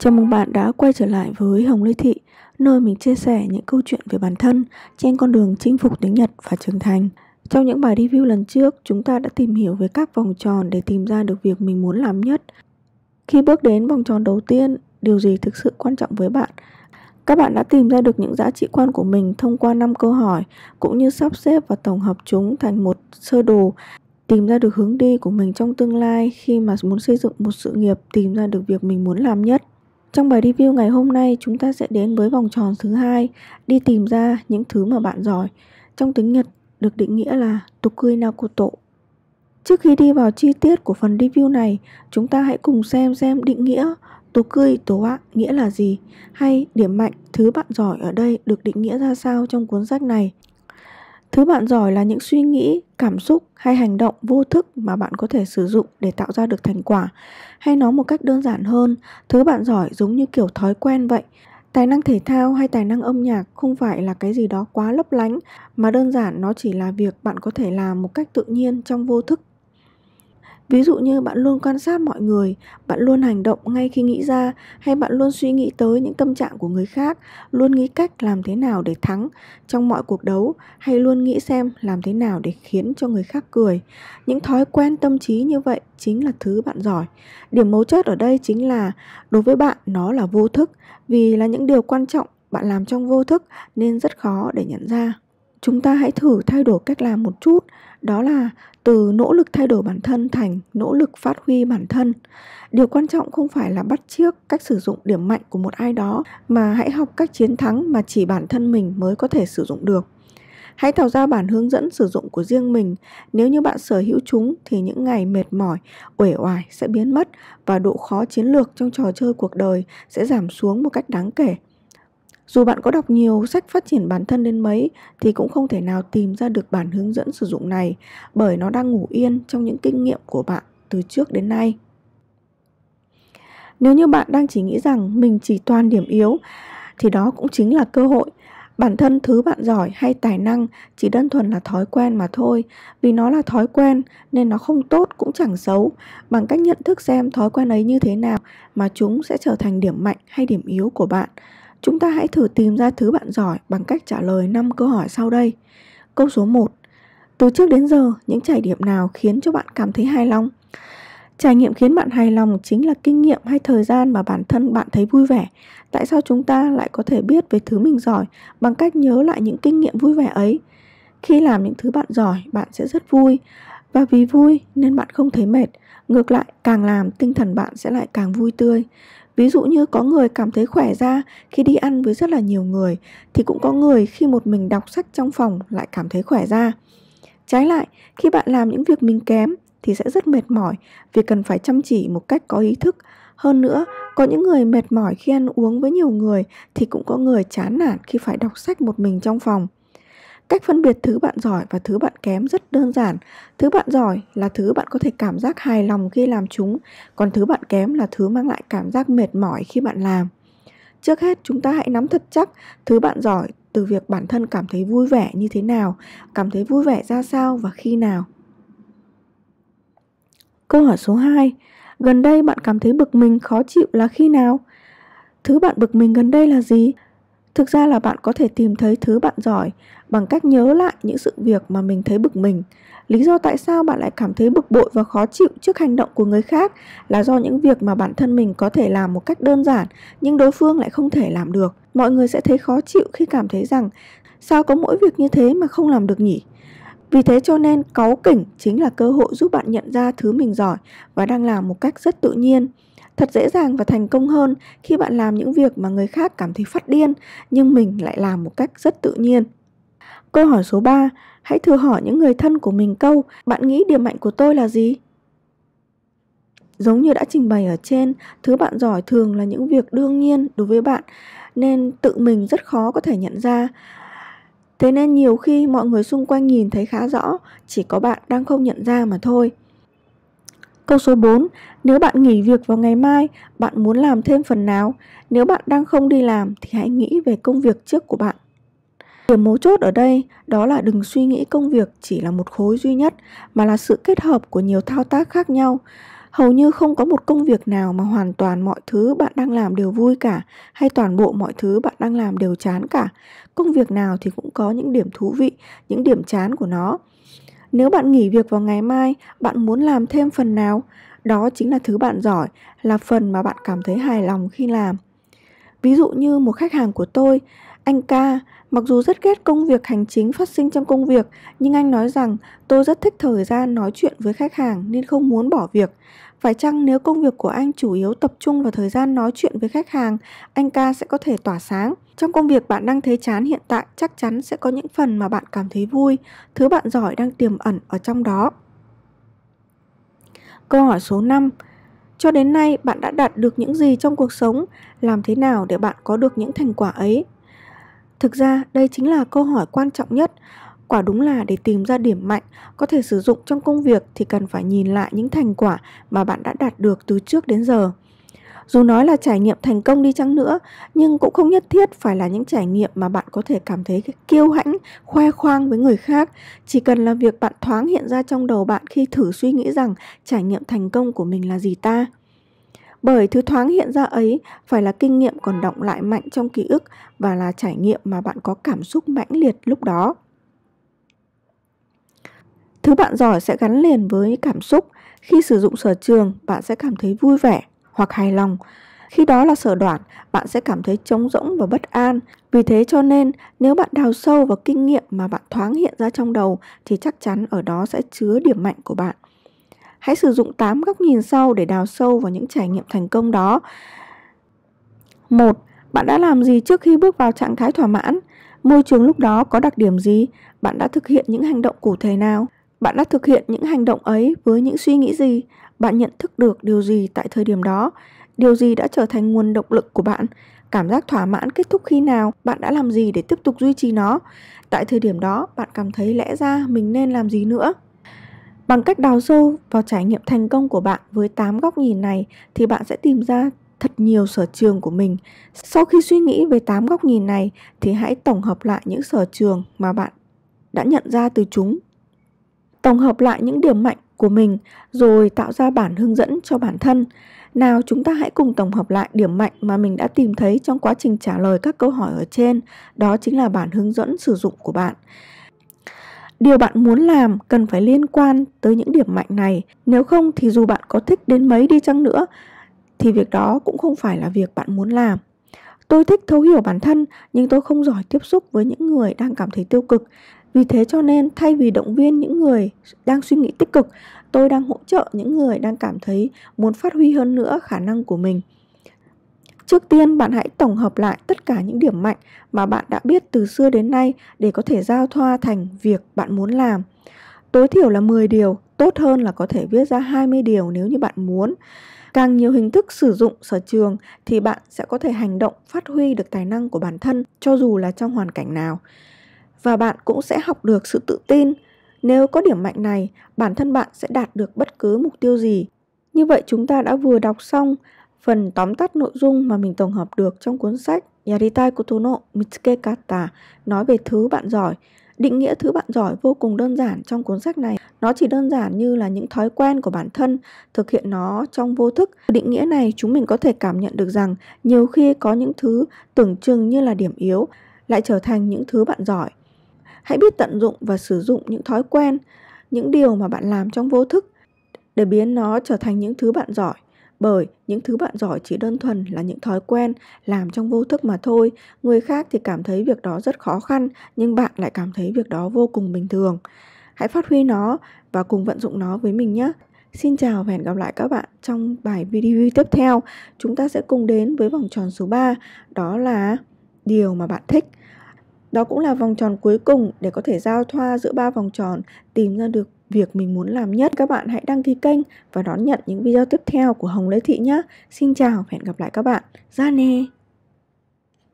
Chào mừng bạn đã quay trở lại với Hồng Lê Thị, nơi mình chia sẻ những câu chuyện về bản thân trên con đường chinh phục tiếng Nhật và trưởng thành. Trong những bài review lần trước, chúng ta đã tìm hiểu về các vòng tròn để tìm ra được việc mình muốn làm nhất. Khi bước đến vòng tròn đầu tiên, điều gì thực sự quan trọng với bạn? Các bạn đã tìm ra được những giá trị quan của mình thông qua 5 câu hỏi, cũng như sắp xếp và tổng hợp chúng thành một sơ đồ tìm ra được hướng đi của mình trong tương lai khi mà muốn xây dựng một sự nghiệp, tìm ra được việc mình muốn làm nhất. Trong bài review ngày hôm nay, chúng ta sẽ đến với vòng tròn thứ hai, đi tìm ra những thứ mà bạn giỏi. Trong tiếng Nhật được định nghĩa là tukui Nakoto. Trước khi đi vào chi tiết của phần review này, chúng ta hãy cùng xem xem định nghĩa Tokui Toa nghĩa là gì, hay điểm mạnh thứ bạn giỏi ở đây được định nghĩa ra sao trong cuốn sách này thứ bạn giỏi là những suy nghĩ cảm xúc hay hành động vô thức mà bạn có thể sử dụng để tạo ra được thành quả hay nói một cách đơn giản hơn thứ bạn giỏi giống như kiểu thói quen vậy tài năng thể thao hay tài năng âm nhạc không phải là cái gì đó quá lấp lánh mà đơn giản nó chỉ là việc bạn có thể làm một cách tự nhiên trong vô thức ví dụ như bạn luôn quan sát mọi người bạn luôn hành động ngay khi nghĩ ra hay bạn luôn suy nghĩ tới những tâm trạng của người khác luôn nghĩ cách làm thế nào để thắng trong mọi cuộc đấu hay luôn nghĩ xem làm thế nào để khiến cho người khác cười những thói quen tâm trí như vậy chính là thứ bạn giỏi điểm mấu chốt ở đây chính là đối với bạn nó là vô thức vì là những điều quan trọng bạn làm trong vô thức nên rất khó để nhận ra chúng ta hãy thử thay đổi cách làm một chút đó là từ nỗ lực thay đổi bản thân thành nỗ lực phát huy bản thân điều quan trọng không phải là bắt chước cách sử dụng điểm mạnh của một ai đó mà hãy học cách chiến thắng mà chỉ bản thân mình mới có thể sử dụng được hãy tạo ra bản hướng dẫn sử dụng của riêng mình nếu như bạn sở hữu chúng thì những ngày mệt mỏi uể oải sẽ biến mất và độ khó chiến lược trong trò chơi cuộc đời sẽ giảm xuống một cách đáng kể dù bạn có đọc nhiều sách phát triển bản thân đến mấy thì cũng không thể nào tìm ra được bản hướng dẫn sử dụng này bởi nó đang ngủ yên trong những kinh nghiệm của bạn từ trước đến nay. Nếu như bạn đang chỉ nghĩ rằng mình chỉ toàn điểm yếu thì đó cũng chính là cơ hội. Bản thân thứ bạn giỏi hay tài năng chỉ đơn thuần là thói quen mà thôi, vì nó là thói quen nên nó không tốt cũng chẳng xấu, bằng cách nhận thức xem thói quen ấy như thế nào mà chúng sẽ trở thành điểm mạnh hay điểm yếu của bạn Chúng ta hãy thử tìm ra thứ bạn giỏi bằng cách trả lời 5 câu hỏi sau đây. Câu số 1. Từ trước đến giờ, những trải nghiệm nào khiến cho bạn cảm thấy hài lòng? Trải nghiệm khiến bạn hài lòng chính là kinh nghiệm hay thời gian mà bản thân bạn thấy vui vẻ. Tại sao chúng ta lại có thể biết về thứ mình giỏi bằng cách nhớ lại những kinh nghiệm vui vẻ ấy? Khi làm những thứ bạn giỏi, bạn sẽ rất vui và vì vui nên bạn không thấy mệt. Ngược lại, càng làm tinh thần bạn sẽ lại càng vui tươi. Ví dụ như có người cảm thấy khỏe ra khi đi ăn với rất là nhiều người thì cũng có người khi một mình đọc sách trong phòng lại cảm thấy khỏe ra. Trái lại, khi bạn làm những việc mình kém thì sẽ rất mệt mỏi vì cần phải chăm chỉ một cách có ý thức. Hơn nữa, có những người mệt mỏi khi ăn uống với nhiều người thì cũng có người chán nản khi phải đọc sách một mình trong phòng. Cách phân biệt thứ bạn giỏi và thứ bạn kém rất đơn giản. Thứ bạn giỏi là thứ bạn có thể cảm giác hài lòng khi làm chúng, còn thứ bạn kém là thứ mang lại cảm giác mệt mỏi khi bạn làm. Trước hết chúng ta hãy nắm thật chắc thứ bạn giỏi từ việc bản thân cảm thấy vui vẻ như thế nào, cảm thấy vui vẻ ra sao và khi nào. Câu hỏi số 2. Gần đây bạn cảm thấy bực mình khó chịu là khi nào? Thứ bạn bực mình gần đây là gì? thực ra là bạn có thể tìm thấy thứ bạn giỏi bằng cách nhớ lại những sự việc mà mình thấy bực mình lý do tại sao bạn lại cảm thấy bực bội và khó chịu trước hành động của người khác là do những việc mà bản thân mình có thể làm một cách đơn giản nhưng đối phương lại không thể làm được mọi người sẽ thấy khó chịu khi cảm thấy rằng sao có mỗi việc như thế mà không làm được nhỉ vì thế cho nên cáu kỉnh chính là cơ hội giúp bạn nhận ra thứ mình giỏi và đang làm một cách rất tự nhiên thật dễ dàng và thành công hơn khi bạn làm những việc mà người khác cảm thấy phát điên nhưng mình lại làm một cách rất tự nhiên câu hỏi số 3 hãy thử hỏi những người thân của mình câu bạn nghĩ điểm mạnh của tôi là gì giống như đã trình bày ở trên thứ bạn giỏi thường là những việc đương nhiên đối với bạn nên tự mình rất khó có thể nhận ra thế nên nhiều khi mọi người xung quanh nhìn thấy khá rõ chỉ có bạn đang không nhận ra mà thôi Câu số 4, nếu bạn nghỉ việc vào ngày mai, bạn muốn làm thêm phần nào? Nếu bạn đang không đi làm thì hãy nghĩ về công việc trước của bạn. Điểm mấu chốt ở đây đó là đừng suy nghĩ công việc chỉ là một khối duy nhất mà là sự kết hợp của nhiều thao tác khác nhau. Hầu như không có một công việc nào mà hoàn toàn mọi thứ bạn đang làm đều vui cả hay toàn bộ mọi thứ bạn đang làm đều chán cả. Công việc nào thì cũng có những điểm thú vị, những điểm chán của nó. Nếu bạn nghỉ việc vào ngày mai, bạn muốn làm thêm phần nào? Đó chính là thứ bạn giỏi, là phần mà bạn cảm thấy hài lòng khi làm. Ví dụ như một khách hàng của tôi, anh ca, mặc dù rất ghét công việc hành chính phát sinh trong công việc, nhưng anh nói rằng tôi rất thích thời gian nói chuyện với khách hàng nên không muốn bỏ việc. Phải chăng nếu công việc của anh chủ yếu tập trung vào thời gian nói chuyện với khách hàng, anh ca sẽ có thể tỏa sáng? Trong công việc bạn đang thấy chán hiện tại chắc chắn sẽ có những phần mà bạn cảm thấy vui, thứ bạn giỏi đang tiềm ẩn ở trong đó. Câu hỏi số 5 Cho đến nay bạn đã đạt được những gì trong cuộc sống? Làm thế nào để bạn có được những thành quả ấy? Thực ra đây chính là câu hỏi quan trọng nhất. Quả đúng là để tìm ra điểm mạnh có thể sử dụng trong công việc thì cần phải nhìn lại những thành quả mà bạn đã đạt được từ trước đến giờ dù nói là trải nghiệm thành công đi chăng nữa, nhưng cũng không nhất thiết phải là những trải nghiệm mà bạn có thể cảm thấy kiêu hãnh, khoe khoang với người khác. Chỉ cần là việc bạn thoáng hiện ra trong đầu bạn khi thử suy nghĩ rằng trải nghiệm thành công của mình là gì ta. Bởi thứ thoáng hiện ra ấy phải là kinh nghiệm còn động lại mạnh trong ký ức và là trải nghiệm mà bạn có cảm xúc mãnh liệt lúc đó. Thứ bạn giỏi sẽ gắn liền với cảm xúc. Khi sử dụng sở trường, bạn sẽ cảm thấy vui vẻ, hoặc hài lòng khi đó là sở đoạn, bạn sẽ cảm thấy trống rỗng và bất an vì thế cho nên nếu bạn đào sâu vào kinh nghiệm mà bạn thoáng hiện ra trong đầu thì chắc chắn ở đó sẽ chứa điểm mạnh của bạn hãy sử dụng 8 góc nhìn sau để đào sâu vào những trải nghiệm thành công đó một bạn đã làm gì trước khi bước vào trạng thái thỏa mãn môi trường lúc đó có đặc điểm gì bạn đã thực hiện những hành động cụ thể nào bạn đã thực hiện những hành động ấy với những suy nghĩ gì bạn nhận thức được điều gì tại thời điểm đó điều gì đã trở thành nguồn động lực của bạn cảm giác thỏa mãn kết thúc khi nào bạn đã làm gì để tiếp tục duy trì nó tại thời điểm đó bạn cảm thấy lẽ ra mình nên làm gì nữa bằng cách đào sâu vào trải nghiệm thành công của bạn với tám góc nhìn này thì bạn sẽ tìm ra thật nhiều sở trường của mình. Sau khi suy nghĩ về tám góc nhìn này thì hãy tổng hợp lại những sở trường mà bạn đã nhận ra từ chúng. Tổng hợp lại những điểm mạnh của mình rồi tạo ra bản hướng dẫn cho bản thân. Nào chúng ta hãy cùng tổng hợp lại điểm mạnh mà mình đã tìm thấy trong quá trình trả lời các câu hỏi ở trên, đó chính là bản hướng dẫn sử dụng của bạn. Điều bạn muốn làm cần phải liên quan tới những điểm mạnh này, nếu không thì dù bạn có thích đến mấy đi chăng nữa thì việc đó cũng không phải là việc bạn muốn làm. Tôi thích thấu hiểu bản thân nhưng tôi không giỏi tiếp xúc với những người đang cảm thấy tiêu cực vì thế cho nên thay vì động viên những người đang suy nghĩ tích cực, tôi đang hỗ trợ những người đang cảm thấy muốn phát huy hơn nữa khả năng của mình. Trước tiên bạn hãy tổng hợp lại tất cả những điểm mạnh mà bạn đã biết từ xưa đến nay để có thể giao thoa thành việc bạn muốn làm. Tối thiểu là 10 điều, tốt hơn là có thể viết ra 20 điều nếu như bạn muốn. Càng nhiều hình thức sử dụng sở trường thì bạn sẽ có thể hành động phát huy được tài năng của bản thân cho dù là trong hoàn cảnh nào và bạn cũng sẽ học được sự tự tin. Nếu có điểm mạnh này, bản thân bạn sẽ đạt được bất cứ mục tiêu gì. Như vậy chúng ta đã vừa đọc xong phần tóm tắt nội dung mà mình tổng hợp được trong cuốn sách Yaritai Kotono Mitsuke Kata nói về thứ bạn giỏi. Định nghĩa thứ bạn giỏi vô cùng đơn giản trong cuốn sách này. Nó chỉ đơn giản như là những thói quen của bản thân, thực hiện nó trong vô thức. Định nghĩa này chúng mình có thể cảm nhận được rằng nhiều khi có những thứ tưởng chừng như là điểm yếu lại trở thành những thứ bạn giỏi hãy biết tận dụng và sử dụng những thói quen những điều mà bạn làm trong vô thức để biến nó trở thành những thứ bạn giỏi bởi những thứ bạn giỏi chỉ đơn thuần là những thói quen làm trong vô thức mà thôi người khác thì cảm thấy việc đó rất khó khăn nhưng bạn lại cảm thấy việc đó vô cùng bình thường hãy phát huy nó và cùng vận dụng nó với mình nhé Xin chào và hẹn gặp lại các bạn trong bài video tiếp theo. Chúng ta sẽ cùng đến với vòng tròn số 3, đó là điều mà bạn thích. Đó cũng là vòng tròn cuối cùng để có thể giao thoa giữa ba vòng tròn tìm ra được việc mình muốn làm nhất. Các bạn hãy đăng ký kênh và đón nhận những video tiếp theo của Hồng Lê Thị nhé. Xin chào và hẹn gặp lại các bạn. Ra nè!